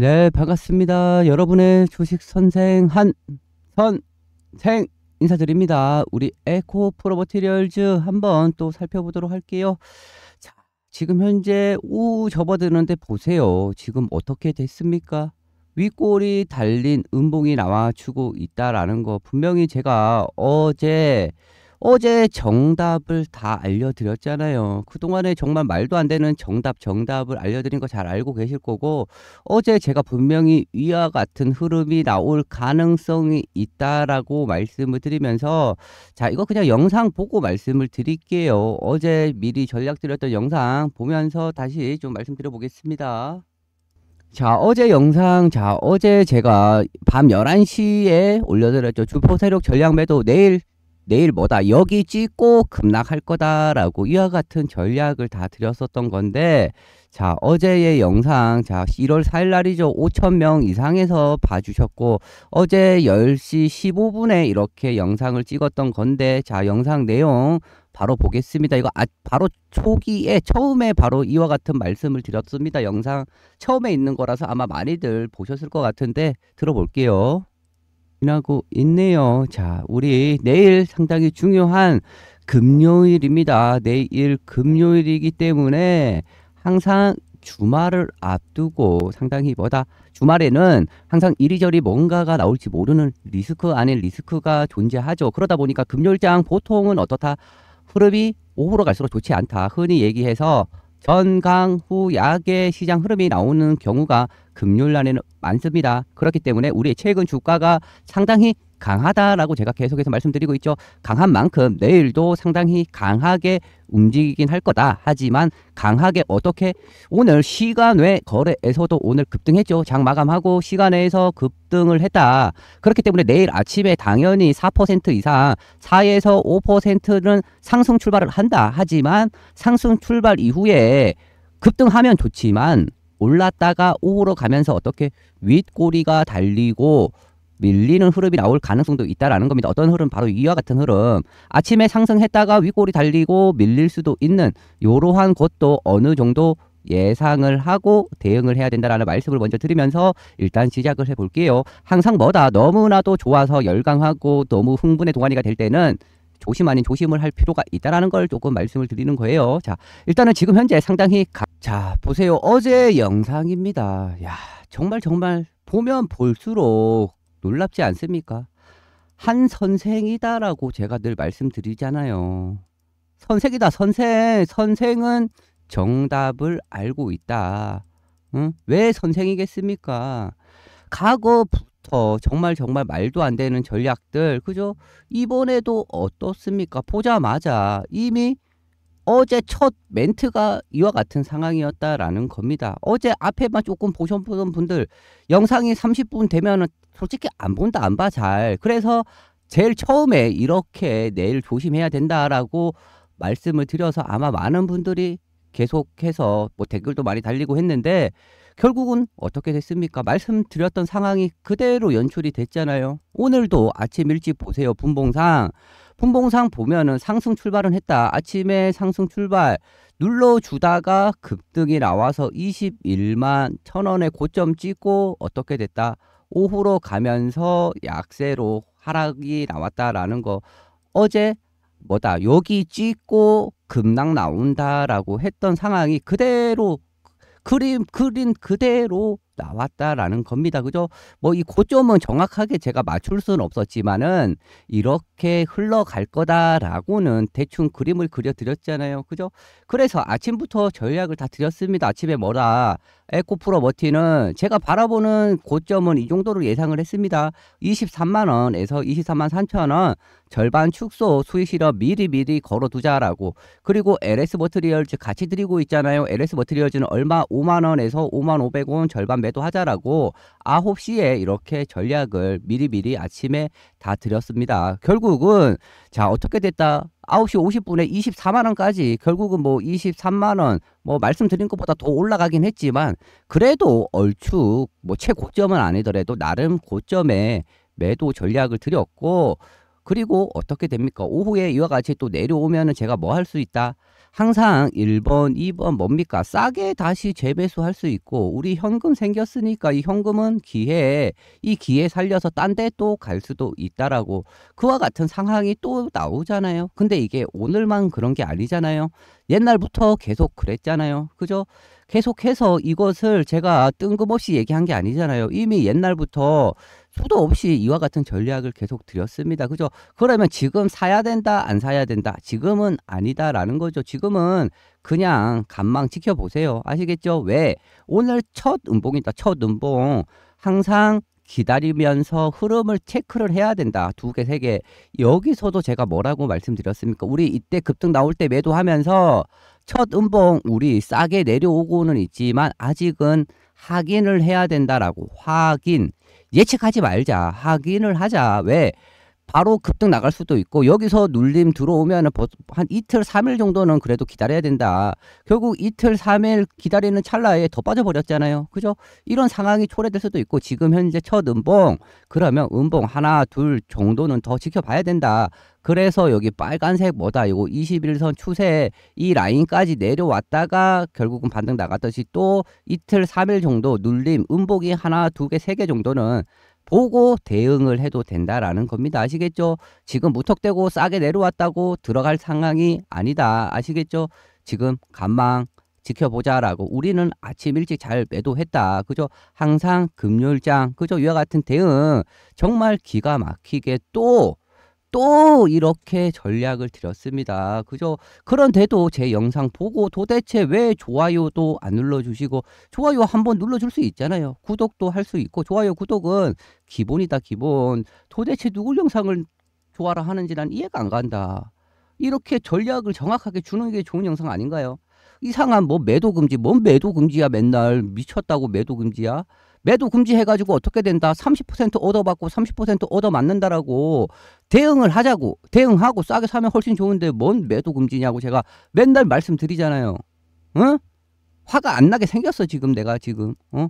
네, 반갑습니다. 여러분의 주식 선생 한 선생 인사드립니다. 우리 에코 프로버티리얼즈 한번 또 살펴보도록 할게요. 자, 지금 현재 우 접어드는데 보세요. 지금 어떻게 됐습니까? 윗골이 달린 음봉이 나와주고 있다라는 거 분명히 제가 어제 어제 정답을 다 알려드렸잖아요. 그동안에 정말 말도 안 되는 정답, 정답을 알려드린 거 잘 알고 계실 거고, 어제 제가 분명히 위와 같은 흐름이 나올 가능성이 있다라고 말씀을 드리면서, 자, 이거 그냥 영상 보고 말씀을 드릴게요. 어제 미리 전략드렸던 영상 보면서 다시 좀 말씀드려보겠습니다. 자 어제 영상 자 어제 제가 밤 11시에 올려드렸죠 주포 세력 전략 매도 내일 내일 뭐다 여기 찍고 급락할 거다라고 이와 같은 전략을 다 드렸었던 건데 자 어제의 영상 자 1월 4일 날이죠 5천명 이상에서 봐주셨고 어제 10시 15분에 이렇게 영상을 찍었던 건데 자 영상 내용 바로 보겠습니다 이거 아, 바로 초기에 처음에 바로 이와 같은 말씀을 드렸습니다 영상 처음에 있는 거라서 아마 많이들 보셨을 것 같은데 들어볼게요 지나고 있네요. 자, 우리 내일 상당히 중요한 금요일입니다. 내일 금요일이기 때문에 항상 주말을 앞두고 상당히 뭐다 주말에는 항상 이리저리 뭔가가 나올지 모르는 리스크 안에 리스크가 존재하죠. 그러다 보니까 금요일장 보통은 어떻다 흐름이 오후로 갈수록 좋지 않다 흔히 얘기해서 전강 후 약의 시장 흐름이 나오는 경우가 금요일 날에는 많습니다. 그렇기 때문에 우리 최근 주가가 상당히 강하다라고 제가 계속해서 말씀드리고 있죠. 강한 만큼 내일도 상당히 강하게 움직이긴 할 거다. 하지만 강하게 어떻게 오늘 시간 외 거래에서도 오늘 급등했죠. 장 마감하고 시간 외에서 급등을 했다. 그렇기 때문에 내일 아침에 당연히 4% 이상 4에서 5%는 상승 출발을 한다. 하지만 상승 출발 이후에 급등하면 좋지만 올랐다가 오후로 가면서 어떻게 윗꼬리가 달리고 밀리는 흐름이 나올 가능성도 있다라는 겁니다. 어떤 흐름 바로 이와 같은 흐름 아침에 상승했다가 윗골이 달리고 밀릴 수도 있는 이러한 것도 어느 정도 예상을 하고 대응을 해야 된다라는 말씀을 먼저 드리면서 일단 시작을 해볼게요. 항상 뭐다 너무나도 좋아서 열광하고 너무 흥분의 동안이가될 때는 조심 아닌 조심을 할 필요가 있다라는 걸 조금 말씀을 드리는 거예요. 자, 일단은 지금 현재 상당히 가... 자, 보세요. 어제 영상입니다. 야, 정말 정말 보면 볼수록 놀랍지 않습니까? 한 선생이다라고 제가 늘 말씀드리잖아요. 선생이다, 선생. 선생은 정답을 알고 있다. 응? 왜 선생이겠습니까? 과거부터 정말 정말 말도 안 되는 전략들, 그죠? 이번에도 어떻습니까? 보자마자 이미 어제 첫 멘트가 이와 같은 상황이었다라는 겁니다. 어제 앞에만 조금 보셨던 분들 영상이 30분 되면은 솔직히 안 본다 안 봐 잘. 그래서 제일 처음에 이렇게 내일 조심해야 된다라고 말씀을 드려서 아마 많은 분들이 계속해서 뭐 댓글도 많이 달리고 했는데 결국은 어떻게 됐습니까? 말씀드렸던 상황이 그대로 연출이 됐잖아요. 오늘도 아침 일찍 보세요. 분봉상 품봉상 보면은 상승 출발은 했다. 아침에 상승 출발 눌러주다가 급등이 나와서 21만 천원의 고점 찍고 어떻게 됐다? 오후로 가면서 약세로 하락이 나왔다라는 거 어제 뭐다 여기 찍고 급락 나온다라고 했던 상황이 그대로 그림 그린 그대로 나왔다라는 겁니다. 그죠? 뭐 이 고점은 정확하게 제가 맞출 수는 없었지만은 이렇게 흘러갈 거다라고는 대충 그림을 그려 드렸잖아요. 그죠? 그래서 아침부터 전략을 다 드렸습니다. 아침에 뭐라 에코프로 머티는 제가 바라보는 고점은 이 정도로 예상을 했습니다. 23만원에서 23만 3천원 절반 축소 수익 실험 미리 미리 걸어두자라고 그리고 LS 머트리얼즈 같이 드리고 있잖아요. LS 머트리얼즈는 얼마 5만원에서 5만 5 0 0원 절반 매도하자라고 9시에 이렇게 전략을 미리 미리 아침에 다 드렸습니다. 결국은 자 어떻게 됐다? 9시 50분에 24만 원까지 결국은 뭐 23만 원 뭐 말씀드린 것보다 더 올라가긴 했지만 그래도 얼추 뭐 최고점은 아니더라도 나름 고점에 매도 전략을 드렸고 그리고 어떻게 됩니까? 오후에 이와 같이 또 내려오면은 제가 뭐 할 수 있다? 항상 1번, 2번 뭡니까? 싸게 다시 재배수할 수 있고 우리 현금 생겼으니까 이 현금은 기회에 이 기회 살려서 딴 데 또 갈 수도 있다라고 그와 같은 상황이 또 나오잖아요. 근데 이게 오늘만 그런 게 아니잖아요. 옛날부터 계속 그랬잖아요. 그죠? 계속해서 이것을 제가 뜬금없이 얘기한 게 아니잖아요. 이미 옛날부터 수도 없이 이와 같은 전략을 계속 드렸습니다. 그죠? 그러면 지금 사야 된다, 안 사야 된다. 지금은 아니다라는 거죠. 지금은 그냥 간망 지켜보세요. 아시겠죠? 왜? 오늘 첫 음봉이다. 첫 음봉. 항상 기다리면서 흐름을 체크를 해야 된다. 두 개, 세 개. 여기서도 제가 뭐라고 말씀드렸습니까? 우리 이때 급등 나올 때 매도하면서 첫 음봉 우리 싸게 내려오고는 있지만 아직은 확인을 해야 된다라고. 확인. 예측하지 말자. 확인을 하자. 왜? 바로 급등 나갈 수도 있고 여기서 눌림 들어오면 은한 이틀 삼일 정도는 그래도 기다려야 된다. 결국 이틀 삼일 기다리는 찰나에 더 빠져버렸잖아요. 그죠? 이런 상황이 초래될 수도 있고 지금 현재 첫 음봉 그러면 음봉 하나 둘 정도는 더 지켜봐야 된다. 그래서 여기 빨간색 뭐다 이거 21선 추세 이 라인까지 내려왔다가 결국은 반등 나갔듯이 또 이틀 삼일 정도 눌림 음봉이 하나 두 개 세 개 정도는 보고 대응을 해도 된다라는 겁니다. 아시겠죠? 지금 무턱대고 싸게 내려왔다고 들어갈 상황이 아니다. 아시겠죠? 지금 간망 지켜보자라고 우리는 아침 일찍 잘 매도했다. 그죠? 항상 금요일장 그죠? 이와 같은 대응 정말 기가 막히게 또또 이렇게 전략을 드렸습니다. 그죠? 그런데도 제 영상 보고 도대체 왜 좋아요도 안 눌러주시고 좋아요 한번 눌러줄 수 있잖아요. 구독도 할 수 있고 좋아요 구독은 기본이다 기본. 도대체 누굴 영상을 좋아라 하는지 난 이해가 안 간다. 이렇게 전략을 정확하게 주는 게 좋은 영상 아닌가요? 이상한 뭐 매도 금지 뭔 매도 금지야 맨날 미쳤다고 매도 금지야 매도 금지해가지고 어떻게 된다? 30% 오더 받고 30% 오더 맞는다라고 대응을 하자고 대응하고 싸게 사면 훨씬 좋은데 뭔 매도 금지냐고 제가 맨날 말씀드리잖아요. 응? 화가 안 나게 생겼어 지금 내가 지금. 어?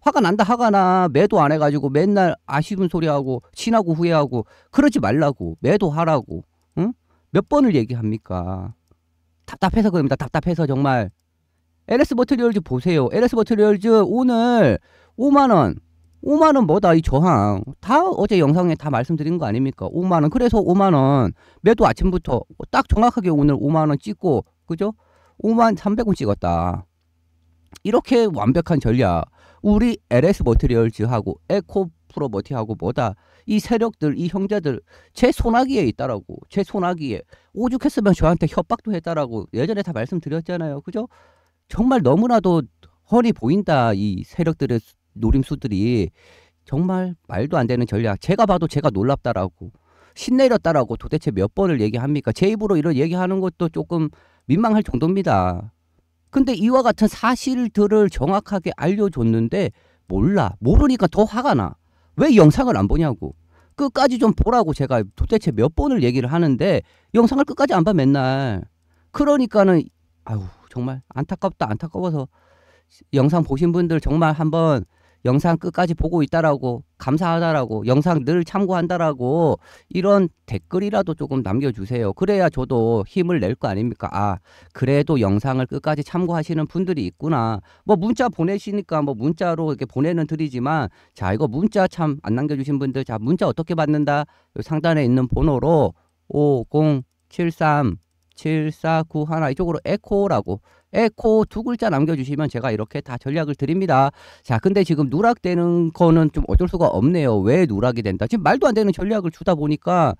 화가 난다 화가 나 매도 안 해가지고 맨날 아쉬운 소리하고 신하고 후회하고 그러지 말라고 매도하라고 응? 몇 번을 얘기합니까? 답답해서 그럽니다. 답답해서 정말. LS 버트리얼즈 보세요. LS 버트리얼즈 오늘 5만원. 5만원 뭐다 이 저항. 다 어제 영상에 다 말씀드린 거 아닙니까? 5만원. 그래서 5만원 매도 아침부터 딱 정확하게 오늘 5만원 찍고 그죠? 5만 3백0원 찍었다. 이렇게 완벽한 전략. 우리 LS 머티리얼즈하고 에코프로 머티하고 뭐다. 이 세력들, 이 형제들 제 소나기에 있다라고. 제 소나기에. 오죽했으면 저한테 협박도 했다라고 예전에 다 말씀드렸잖아요. 그죠? 정말 너무나도 허리 보인다. 이 세력들의 노림수들이 정말 말도 안 되는 전략. 제가 봐도 제가 놀랍다라고 신내렸다라고 도대체 몇 번을 얘기합니까? 제 입으로 이런 얘기하는 것도 조금 민망할 정도입니다. 근데 이와 같은 사실들을 정확하게 알려줬는데 몰라 모르니까 더 화가 나. 왜 영상을 안 보냐고. 끝까지 좀 보라고 제가 도대체 몇 번을 얘기를 하는데 영상을 끝까지 안 봐 맨날. 그러니까는 아유 정말 안타깝다 안타까워서 영상 보신 분들 정말 한번 영상 끝까지 보고 있다라고 감사하다라고 영상 늘 참고한다라고 이런 댓글이라도 조금 남겨주세요. 그래야 저도 힘을 낼 거 아닙니까? 아 그래도 영상을 끝까지 참고하시는 분들이 있구나. 뭐 문자 보내시니까 뭐 문자로 이렇게 보내는 드리지만 자 이거 문자 참 안 남겨주신 분들 자 문자 어떻게 받는다 상단에 있는 번호로 5073 7491 이쪽으로 에코라고 에코 두 글자 남겨주시면 제가 이렇게 다 전략을 드립니다. 자 근데 지금 누락되는 거는 좀 어쩔 수가 없네요. 왜 누락이 된다. 지금 말도 안 되는 전략을 주다 보니까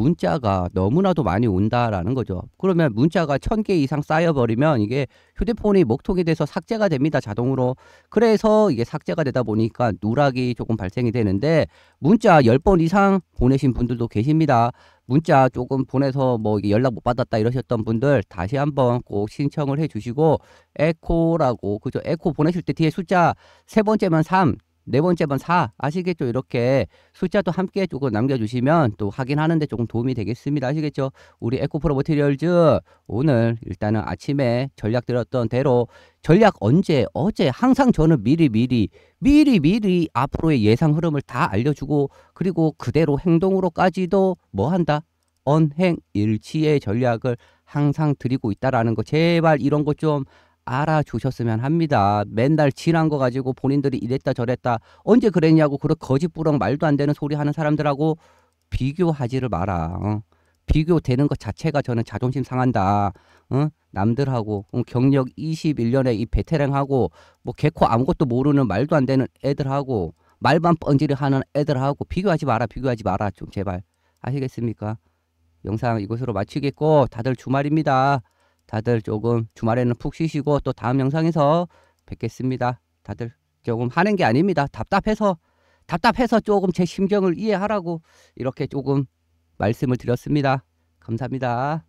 문자가 너무나도 많이 온다라는 거죠. 그러면 문자가 천 개 이상 쌓여버리면 이게 휴대폰이 목통이 돼서 삭제가 됩니다. 자동으로. 그래서 이게 삭제가 되다 보니까 누락이 조금 발생이 되는데 문자 1 0번 이상 보내신 분들도 계십니다. 문자 조금 보내서 뭐 연락 못 받았다 이러셨던 분들 다시 한번 꼭 신청을 해주시고 에코라고 그죠 에코 보내실 때 뒤에 숫자 세 번째면 3네 번째 번 사 아시겠죠? 이렇게 숫자도 함께 조고 남겨주시면 또 확인하는데 조금 도움이 되겠습니다. 아시겠죠? 우리 에코프로 모티리얼즈 오늘 일단은 아침에 전략 드렸던 대로 전략 언제 어제 항상 저는 미리 미리 미리 미리 앞으로의 예상 흐름을 다 알려주고 그리고 그대로 행동으로까지도 뭐 한다? 언행 일치의 전략을 항상 드리고 있다라는 거 제발 이런 거좀 알아주셨으면 합니다. 맨날 지난 거 가지고 본인들이 이랬다 저랬다 언제 그랬냐고 그런 거짓부렁 말도 안 되는 소리 하는 사람들하고 비교하지를 마라. 어? 비교되는 것 자체가 저는 자존심 상한다. 어? 남들하고 경력 21년에 이 베테랑하고 뭐 개코 아무것도 모르는 말도 안 되는 애들하고 말만 번지를 하는 애들하고 비교하지 마라 비교하지 마라 좀 제발 아시겠습니까? 영상 이곳으로 마치겠고 다들 주말입니다. 다들 조금 주말에는 푹 쉬시고 또 다음 영상에서 뵙겠습니다. 다들 조금 하는 게 아닙니다. 답답해서 답답해서 조금 제 심정을 이해하라고 이렇게 조금 말씀을 드렸습니다. 감사합니다.